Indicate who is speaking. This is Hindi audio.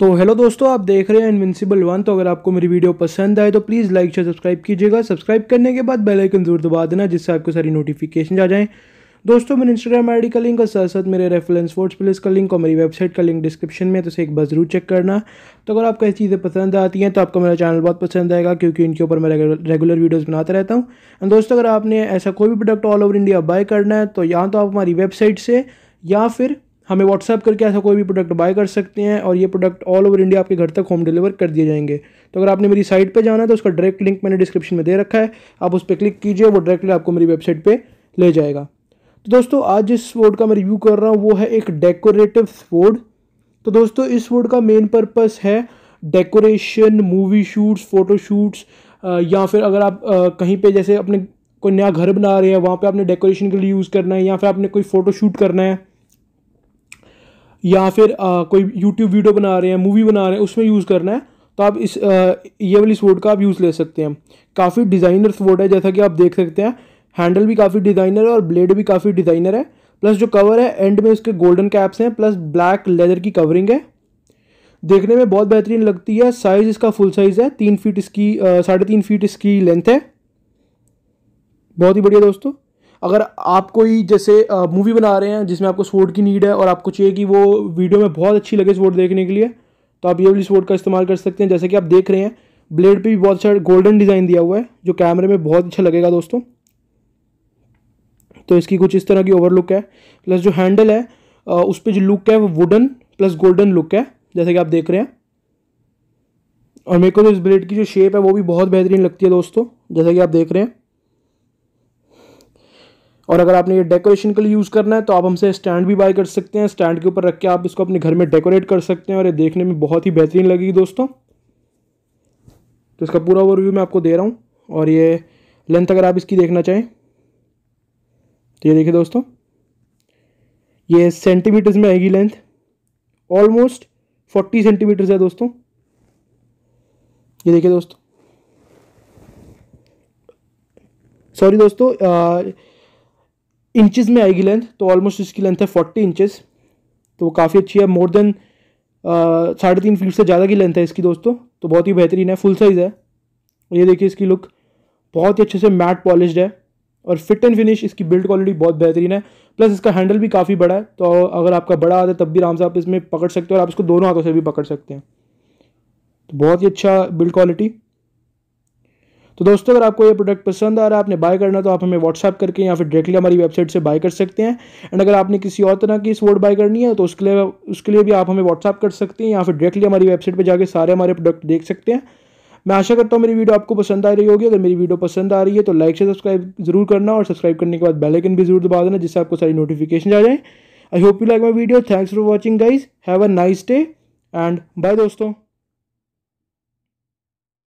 Speaker 1: तो हेलो दोस्तों आप देख रहे हैं इनविंसिबल वन तो अगर आपको मेरी वीडियो पसंद आए तो प्लीज़ लाइक शेयर सब्सक्राइब कीजिएगा सब्सक्राइब करने के बाद बेल आइकन जरूर दबा देना जिससे आपको सारी नोटिफिकेशन आ जाएं दोस्तों मेरे इंस्टाग्राम आईडी का लिंक और साथ साथ मेरे रेफरेंस फोर्ट्स प्लेस का लिंक और मेरी वेबसाइट का लिंक डिस्क्रिप्शन में तो इसे एक बार जरूर चेक करना तो अगर आपको ऐसी चीज़ें पसंद आती हैं तो आपको मेरा चैनल बहुत पसंद आएगा क्योंकि इनके ऊपर मैं रेगुलर वीडियोज़ बनाता रहता हूँ एंड दोस्तों अगर आपने ऐसा कोई भी product all over India buy करना है तो या तो आप हमारी वेबसाइट से या फिर हमें व्हाट्सअप करके ऐसा कोई भी प्रोडक्ट बाय कर सकते हैं और ये प्रोडक्ट ऑल ओवर इंडिया आपके घर तक होम डिलीवर कर दिए जाएंगे तो अगर आपने मेरी साइट पे जाना है तो उसका डायरेक्ट लिंक मैंने डिस्क्रिप्शन में दे रखा है आप उस पर क्लिक कीजिए वो डायरेक्टली आपको मेरी वेबसाइट पर ले जाएगा तो दोस्तों आज जिस वोड का मैं रिव्यू कर रहा हूँ वो है एक डेकोरेटिव वोड तो दोस्तों इस वोड का मेन पर्पज़ है decoration movie shoots photo shoots या फिर अगर आप आ, कहीं पे जैसे अपने कोई नया घर बना रहे हैं वहाँ पे आपने डेकोरेशन के लिए यूज़ करना है या फिर आपने कोई फ़ोटो शूट करना है या फिर आ, कोई यूट्यूब वीडियो बना रहे हैं मूवी बना रहे हैं उसमें यूज़ करना है तो आप इस आ, ये वाली स्वोर्ड का आप यूज़ ले सकते हैं काफ़ी डिज़ाइनर स्वोर्ड है जैसा कि आप देख सकते हैं हैंडल भी काफ़ी डिज़ाइनर है और ब्लेड भी काफ़ी डिज़ाइनर है प्लस जो कवर है एंड में उसके गोल्डन कैप्स हैं प्लस ब्लैक लेदर की कवरिंग है देखने में बहुत बेहतरीन लगती है साइज़ इसका फुल साइज़ है तीन फीट इसकी साढ़े तीन फीट इसकी लेंथ है बहुत ही बढ़िया दोस्तों अगर आप कोई जैसे मूवी बना रहे हैं जिसमें आपको स्वोर्ड की नीड है और आपको चाहिए कि वो वीडियो में बहुत अच्छी लगे स्वोर्ड देखने के लिए तो आप ये वाली स्वोर्ड का इस्तेमाल कर सकते हैं जैसे कि आप देख रहे हैं ब्लेड पे भी बहुत अच्छा गोल्डन डिज़ाइन दिया हुआ है जो कैमरे में बहुत अच्छा लगेगा दोस्तों तो इसकी कुछ इस तरह की लुक है प्लस जो हैंडल है उस पर जो लुक है वो वुडन प्लस गोल्डन लुक है जैसे कि आप देख रहे हैं और मेरे को तो इस ब्लेड की जो शेप है वो भी बहुत बेहतरीन लगती है दोस्तों जैसा कि आप देख रहे हैं और अगर आपने ये डेकोरेशन के लिए यूज़ करना है तो आप हमसे स्टैंड भी बाय कर सकते हैं स्टैंड के ऊपर रख के आप इसको अपने घर में डेकोरेट कर सकते हैं और ये देखने में बहुत ही बेहतरीन लगेगी दोस्तों तो इसका पूरा ओवरव्यू मैं आपको दे रहा हूँ और ये लेंथ अगर आप इसकी देखना चाहें तो ये देखिए दोस्तों ये सेंटीमीटर्स में आएगी लेंथ ऑलमोस्ट फोर्टी सेंटीमीटर्स है दोस्तों ये देखिए दोस्तों सॉरी दोस्तों आ, इंचज़ में आएगी लेंथ तो ऑलमोस्ट इसकी लेंथ है फोर्टी इंचज़ तो काफ़ी अच्छी है मोर देन साढ़े तीन फीट से ज़्यादा की लेंथ है इसकी दोस्तों तो बहुत ही बेहतरीन है फुल साइज़ है ये देखिए इसकी लुक बहुत ही अच्छे से मैट पॉलिश है और फिट एंड फिनिश इसकी बिल्ड क्वालिटी बहुत बेहतरीन है प्लस इसका हैंडल भी काफ़ी बड़ा है तो अगर आपका बड़ा आता है तब भी आराम से आप इसमें पकड़ सकते हो और आप इसको दोनों हाथों से भी पकड़ सकते हैं तो बहुत ही अच्छा बिल्ड क्वालिटी तो दोस्तों अगर आपको ये प्रोडक्ट पसंद आ रहा है आपने बाय करना तो आप हमें व्हाट्सअप करके या फिर डायरेक्टली हमारी वेबसाइट से बाय कर सकते हैं एंड अगर आपने किसी और तरह की स्वोट बाय करनी है तो उसके लिए उसके लिए भी आप हमें व्हाट्सअप कर सकते हैं या फिर डायरेक्टली हमारी वेबसाइट पर जाकर सारे हमारे प्रोडक्ट देख सकते हैं मैं आशा करता हूँ मेरी वीडियो आपको पसंद आ रही होगी अगर मेरी वीडियो पसंद आ रही है तो लाइक से सब्सक्राइब जरूर करना और सब्सक्राइब करने के बाद बेलाइकन भी जरूर दबा देना जिससे आपको सारी नोटिफिकेशन आ जाए I hope you like my video thanks for watching guys have a nice day and bye दोस्तों